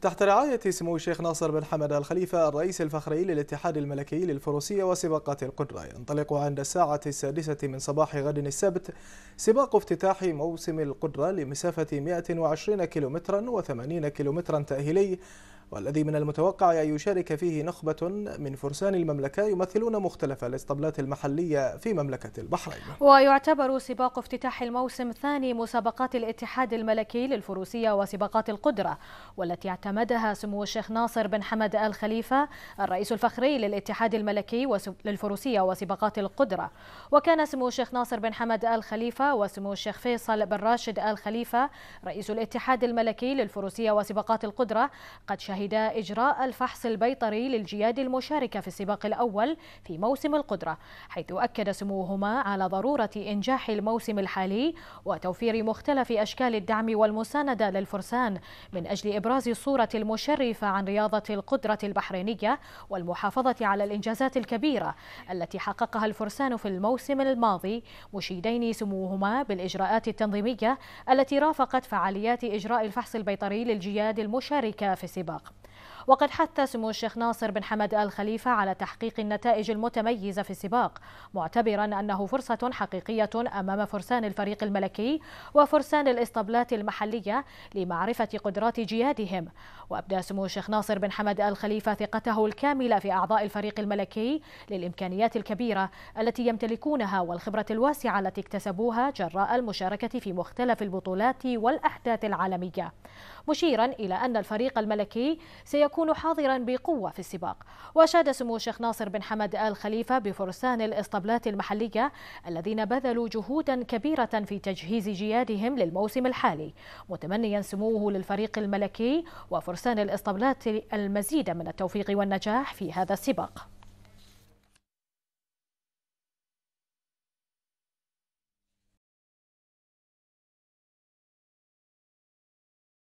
تحت رعاية سمو الشيخ ناصر بن حمد الخليفة الرئيس الفخري للاتحاد الملكي للفروسية وسباقات القدرة ينطلق عند الساعة السادسة من صباح غد السبت سباق افتتاح موسم القدرة لمسافة 120 كيلومترا و80 كيلومترا تأهيلي والذي من المتوقع أن يشارك فيه نخبة من فرسان المملكة يمثلون مختلف الاسطبلات المحلية في مملكة البحرين ويعتبر سباق افتتاح الموسم ثاني مسابقات الاتحاد الملكي للفروسية وسباقات القدرة والتي اعتمدها سمو الشيخ ناصر بن حمد آل خليفة الرئيس الفخري للاتحاد الملكي للفروسية وسباقات القدرة وكان سمو الشيخ ناصر بن حمد آل خليفة وسمو الشيخ فيصل بن راشد آل خليفة رئيس الاتحاد الملكي للفروسية وسباقات القدرة قد شهد شهد إجراء الفحص البيطري للجياد المشاركة في السباق الأول في موسم القدرة حيث أكد سموهما على ضرورة إنجاح الموسم الحالي وتوفير مختلف أشكال الدعم والمساندة للفرسان من أجل إبراز الصورة المشرفة عن رياضة القدرة البحرينية والمحافظة على الإنجازات الكبيرة التي حققها الفرسان في الموسم الماضي مشيدين سموهما بالإجراءات التنظيمية التي رافقت فعاليات إجراء الفحص البيطري للجياد المشاركة في السباق وقد حث سمو الشيخ ناصر بن حمد آل خليفة على تحقيق النتائج المتميزة في السباق معتبرا أنه فرصة حقيقية أمام فرسان الفريق الملكي وفرسان الإسطبلات المحلية لمعرفة قدرات جيادهم وأبدى سمو الشيخ ناصر بن حمد آل خليفة ثقته الكاملة في أعضاء الفريق الملكي للإمكانيات الكبيرة التي يمتلكونها والخبرة الواسعة التي اكتسبوها جراء المشاركة في مختلف البطولات والأحداث العالمية مشيرا إلى أن الفريق الملكي سيكون حاضرا بقوة في السباق وأشاد سمو الشيخ ناصر بن حمد آل خليفة بفرسان الإسطبلات المحلية الذين بذلوا جهودا كبيرة في تجهيز جيادهم للموسم الحالي متمنيا سموه للفريق الملكي وفرسان الإسطبلات المزيد من التوفيق والنجاح في هذا السباق